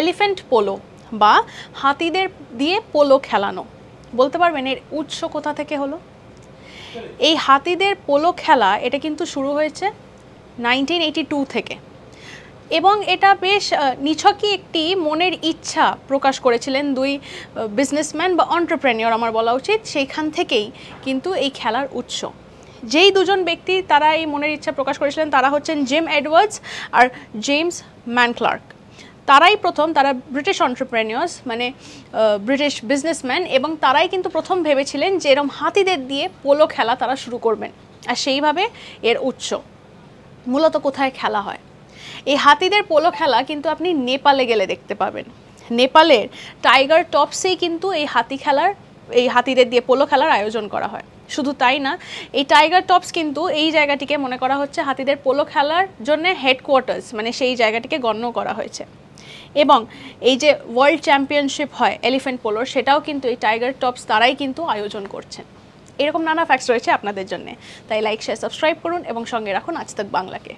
elephant polo বা হাতিদের দিয়ে polo খেলানো বলতে পারবেন এর উৎস কোথা থেকে হলো এই হাতিদের পোলো খেলা এটা কিন্তু শুরু হয়েছে নাইনটিন থেকে এবং এটা বেশ নিছকই একটি মনের ইচ্ছা প্রকাশ করেছিলেন দুই বিজনেসম্যান বা অন্টারপ্রেনিয়র আমার বলা উচিত সেইখান থেকেই কিন্তু এই খেলার উৎস যেই দুজন ব্যক্তি তারা এই মনের ইচ্ছা প্রকাশ করেছিলেন তারা হচ্ছেন জেম এডওয়ার্ডস আর জেমস ম্যানক্লার্ক তারাই প্রথম তারা ব্রিটিশ অন্টারপ্রেনিয়র্স মানে ব্রিটিশ বিজনেসম্যান এবং তারাই কিন্তু প্রথম ভেবেছিলেন যে এরম হাতিদের দিয়ে পোলো খেলা তারা শুরু করবেন আর সেইভাবে এর উৎস মূলত কোথায় খেলা হয় এই হাতিদের পোলো খেলা কিন্তু আপনি নেপালে গেলে দেখতে পাবেন নেপালের টাইগার টপসেই কিন্তু এই হাতি খেলার এই হাতিদের দিয়ে পোলো খেলার আয়োজন করা হয় শুধু তাই না এই টাইগার টপস কিন্তু এই জায়গাটিকে মনে করা হচ্ছে হাতিদের পোলো খেলার জন্য হেডকোয়ার্টার্স মানে সেই জায়গাটিকে গণ্য করা হয়েছে এবং এই যে ওয়ার্ল্ড চ্যাম্পিয়নশিপ হয় এলিফেন্ট পোলোর সেটাও কিন্তু এই টাইগার টপস তারাই কিন্তু আয়োজন করছেন এরকম নানা ফ্যাক্টস রয়েছে আপনাদের জন্য তাই লাইক শেয়ার সাবস্ক্রাইব করুন এবং সঙ্গে রাখুন আজ তক বাংলাকে